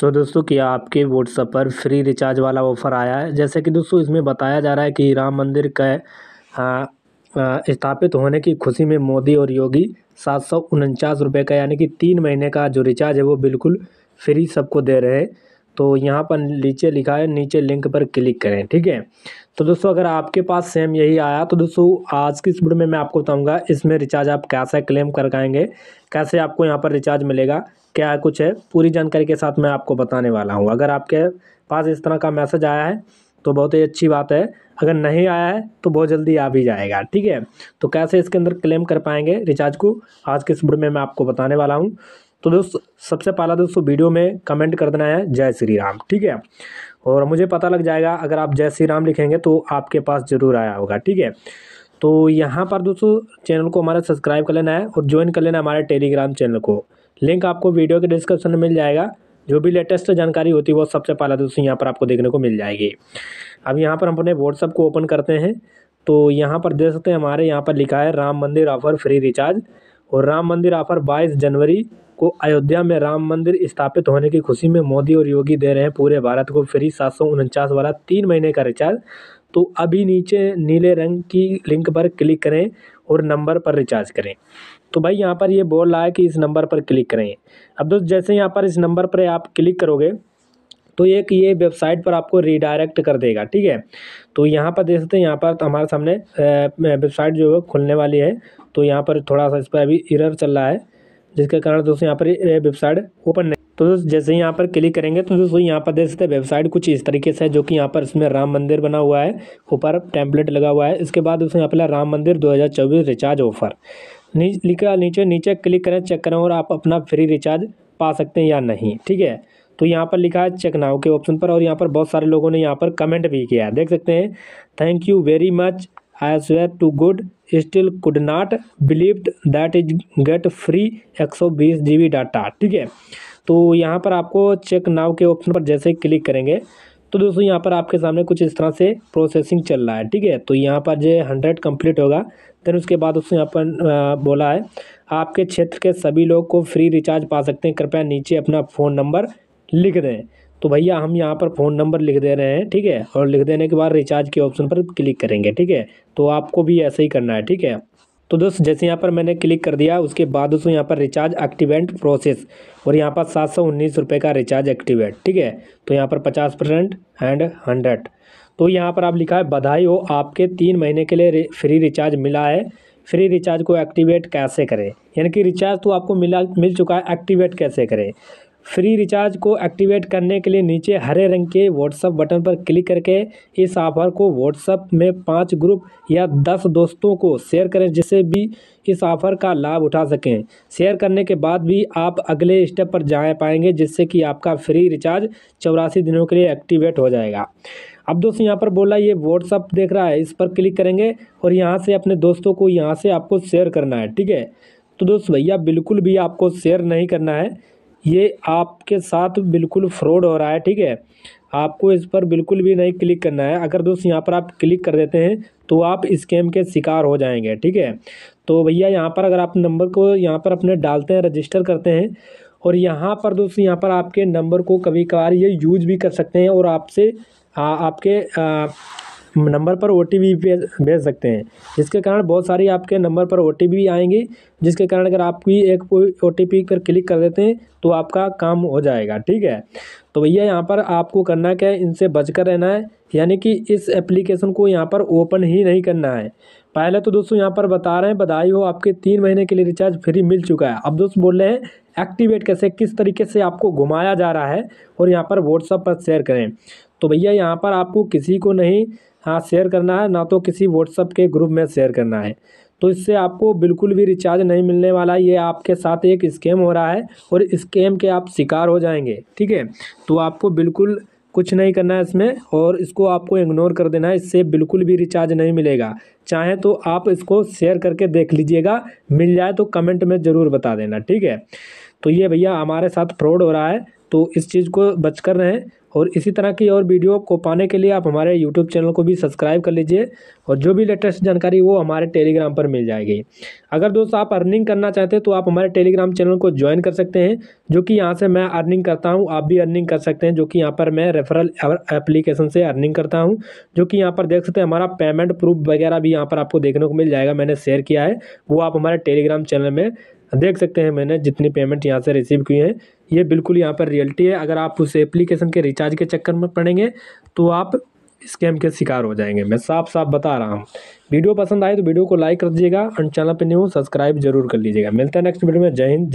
सो so, दोस्तों क्या आपके व्हाट्सअप पर फ्री रिचार्ज वाला ऑफ़र आया है जैसे कि दोस्तों इसमें बताया जा रहा है कि राम मंदिर का स्थापित होने की खुशी में मोदी और योगी सात सौ उनचास रुपये का यानी कि तीन महीने का जो रिचार्ज है वो बिल्कुल फ्री सबको दे रहे हैं तो यहाँ पर नीचे लिखा है नीचे लिंक पर क्लिक करें ठीक है तो दोस्तों अगर आपके पास सेम यही आया तो दोस्तों आज की इस वीडियो में मैं आपको बताऊंगा इसमें रिचार्ज आप कैसे क्लेम कर कैसे आपको यहाँ पर रिचार्ज मिलेगा क्या कुछ है पूरी जानकारी के साथ मैं आपको बताने वाला हूँ अगर आपके पास इस तरह का मैसेज आया है तो बहुत ही अच्छी बात है अगर नहीं आया है तो बहुत जल्दी आ भी जाएगा ठीक है तो कैसे इसके अंदर क्लेम कर पाएंगे रिचार्ज को आज के इस वीडियो में मैं आपको बताने वाला हूँ तो दोस्त सबसे पहला दोस्तों वीडियो में कमेंट कर देना है जय श्री राम ठीक है और मुझे पता लग जाएगा अगर आप जय श्री राम लिखेंगे तो आपके पास ज़रूर आया होगा ठीक है तो यहाँ पर दोस्तों चैनल को हमारा सब्सक्राइब कर लेना है और ज्वाइन कर लेना हमारे टेलीग्राम चैनल को लिंक आपको वीडियो के डिस्क्रिप्शन में मिल जाएगा जो भी लेटेस्ट जानकारी होती है वो सबसे पहला दोस्तों यहाँ पर आपको देखने को मिल जाएगी अब यहाँ पर हम अपने व्हाट्सअप को ओपन करते हैं तो यहाँ पर देख सकते हैं हमारे यहाँ पर लिखा है राम मंदिर ऑफ़र फ्री रिचार्ज और राम मंदिर ऑफ़र बाईस जनवरी को अयोध्या में राम मंदिर स्थापित होने की खुशी में मोदी और योगी दे रहे हैं पूरे भारत को फ्री सात सौ उनचास वाला तीन महीने का रिचार्ज तो अभी नीचे नीले रंग की लिंक पर क्लिक करें और नंबर पर रिचार्ज करें तो भाई यहाँ पर ये बोल रहा है कि इस नंबर पर क्लिक करें अब दोस्त जैसे यहाँ पर इस नंबर पर आप क्लिक करोगे तो एक ये वेबसाइट पर आपको रिडायरेक्ट कर देगा ठीक है तो यहाँ पर देख सकते हैं यहाँ पर हमारे सामने वेबसाइट जो है खुलने वाली है तो यहाँ पर थोड़ा सा इस पर अभी इरर चल रहा है जिसके कारण दोस्तों यहाँ पर वेबसाइट ओपन नहीं तो दोस्तों जैसे यहाँ पर क्लिक करेंगे तो दोस्तों यहाँ पर देख सकते हैं वेबसाइट कुछ इस तरीके से है जो कि यहाँ पर इसमें राम मंदिर बना हुआ है ऊपर टेम्पलेट लगा हुआ है इसके बाद दोस्तों यहाँ पर राम मंदिर चौबीस रिचार्ज ऑफर लिखा नीचे नीचे क्लिक करें चेक करें और आप अपना फ्री रिचार्ज पा सकते हैं या नहीं ठीक है तो यहाँ पर लिखा है चेक नाउ के ऑप्शन पर और यहाँ पर बहुत सारे लोगों ने यहाँ पर कमेंट भी किया है देख सकते हैं thank you very much I swear to God still could not believed that is get free एक सौ बीस जी बी डाटा ठीक है तो यहाँ पर आपको चेक नाव के ऑप्शन पर जैसे क्लिक करेंगे तो दोस्तों यहाँ पर आपके सामने कुछ इस तरह से प्रोसेसिंग चल रहा है ठीक है तो यहाँ पर जो हंड्रेड कंप्लीट होगा देन उसके बाद उसने यहाँ पर बोला है आपके क्षेत्र के सभी लोग को फ्री रिचार्ज पा सकते हैं कृपया नीचे अपना फ़ोन नंबर लिख दें तो भैया हम यहाँ पर फ़ोन नंबर लिख दे रहे हैं ठीक है और लिख देने के बाद रिचार्ज के ऑप्शन पर क्लिक करेंगे ठीक है तो आपको भी ऐसे ही करना है ठीक है तो दोस्त जैसे यहाँ पर मैंने क्लिक कर दिया उसके बाद दोस्तों यहाँ पर रिचार्ज एक्टिवेंट प्रोसेस और यहाँ पर सात सौ उन्नीस रुपये का रिचार्ज एक्टिवेट ठीक है तो यहाँ पर पचास परसेंट एंड हंड्रेड तो यहाँ पर आप लिखा है बधाई हो आपके तीन महीने के लिए फ्री रिचार्ज मिला है फ्री रिचार्ज को एक्टिवेट कैसे करें यानी कि रिचार्ज तो आपको मिला मिल चुका है एक्टिवेट कैसे करें फ्री रिचार्ज को एक्टिवेट करने के लिए नीचे हरे रंग के व्हाट्सअप बटन पर क्लिक करके इस ऑफर को व्हाट्सअप में पाँच ग्रुप या दस दोस्तों को शेयर करें जिससे भी इस ऑफर का लाभ उठा सकें शेयर करने के बाद भी आप अगले स्टेप पर जा पाएंगे जिससे कि आपका फ्री रिचार्ज चौरासी दिनों के लिए एक्टिवेट हो जाएगा अब दोस्तों यहाँ पर बोला ये व्हाट्सअप देख रहा है इस पर क्लिक करेंगे और यहाँ से अपने दोस्तों को यहाँ से आपको शेयर करना है ठीक है तो दोस्त भैया बिल्कुल भी आपको शेयर नहीं करना है ये आपके साथ बिल्कुल फ्रॉड हो रहा है ठीक है आपको इस पर बिल्कुल भी नहीं क्लिक करना है अगर दोस्त यहाँ पर आप क्लिक कर देते हैं तो आप स्कैम के शिकार हो जाएंगे ठीक है तो भैया यहाँ पर अगर आप नंबर को यहाँ पर अपने डालते हैं रजिस्टर करते हैं और यहाँ पर दोस्त यहाँ पर आपके नंबर को कभी कभार ये यूज भी कर सकते हैं और आपसे आपके आ, नंबर पर ओ भेज सकते हैं जिसके कारण बहुत सारी आपके नंबर पर ओ आएंगी जिसके कारण अगर आपकी एक ओ पर क्लिक कर देते हैं तो आपका काम हो जाएगा ठीक है तो भैया यहाँ पर आपको करना क्या है इनसे बचकर रहना है यानी कि इस एप्लीकेशन को यहाँ पर ओपन ही नहीं करना है पहले तो दोस्तों यहाँ पर बता रहे हैं बधाई हो आपके तीन महीने के लिए रिचार्ज फ्री मिल चुका है अब दोस्त बोल रहे हैं एक्टिवेट कैसे किस तरीके से आपको घुमाया जा रहा है और यहाँ पर व्हाट्सअप पर शेयर करें तो भैया यहाँ पर आपको किसी को नहीं हाँ शेयर करना है ना तो किसी व्हाट्सअप के ग्रुप में शेयर करना है तो इससे आपको बिल्कुल भी रिचार्ज नहीं मिलने वाला ये आपके साथ एक स्कैम हो रहा है और स्कैम के आप शिकार हो जाएंगे ठीक है तो आपको बिल्कुल कुछ नहीं करना है इसमें और इसको आपको इग्नोर कर देना है इससे बिल्कुल भी रिचार्ज नहीं मिलेगा चाहे तो आप इसको शेयर करके देख लीजिएगा मिल जाए तो कमेंट में ज़रूर बता देना ठीक है तो ये भैया हमारे साथ फ्रॉड हो रहा है तो इस चीज़ को बच कर रहें और इसी तरह की और वीडियो को पाने के लिए आप हमारे यूट्यूब चैनल को भी सब्सक्राइब कर लीजिए और जो भी लेटेस्ट जानकारी वो हमारे टेलीग्राम पर मिल जाएगी अगर दोस्तों आप अर्निंग करना चाहते हैं तो आप हमारे टेलीग्राम चैनल को ज्वाइन कर सकते हैं जो कि यहाँ से मैं अर्निंग करता हूँ आप भी अर्निंग कर सकते हैं जो कि यहाँ पर मैं रेफरल एप्लीकेशन से अर्निंग करता हूँ जो कि यहाँ पर देख सकते हैं हमारा पेमेंट प्रूफ वगैरह भी यहाँ पर आपको देखने को मिल जाएगा मैंने शेयर किया है वो आप हमारे टेलीग्राम चैनल में देख सकते हैं मैंने जितनी पेमेंट यहाँ से रिसीव की है ये बिल्कुल यहाँ पर रियलिटी है अगर आप उस एप्लीकेशन के रिचार्ज के चक्कर में पड़ेंगे तो आप स्कैम के शिकार हो जाएंगे मैं साफ साफ बता रहा हूँ वीडियो पसंद आए तो वीडियो को लाइक कर दीजिएगा और चैनल पर न्यू सब्सक्राइब जरूर कर लीजिएगा मिलता है नेक्स्ट वीडियो में जय हिंद